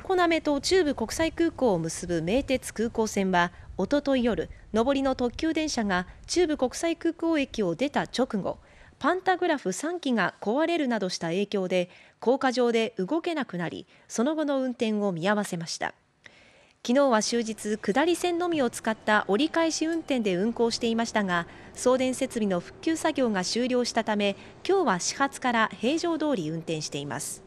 常滑と中部国際空港を結ぶ名鉄空港線はおととい夜上りの特急電車が中部国際空港駅を出た直後パンタグラフ3機が壊れるなどした影響で高架上で動けなくなりその後の運転を見合わせました昨日は終日下り線のみを使った折り返し運転で運行していましたが送電設備の復旧作業が終了したため今日は始発から平常通り運転しています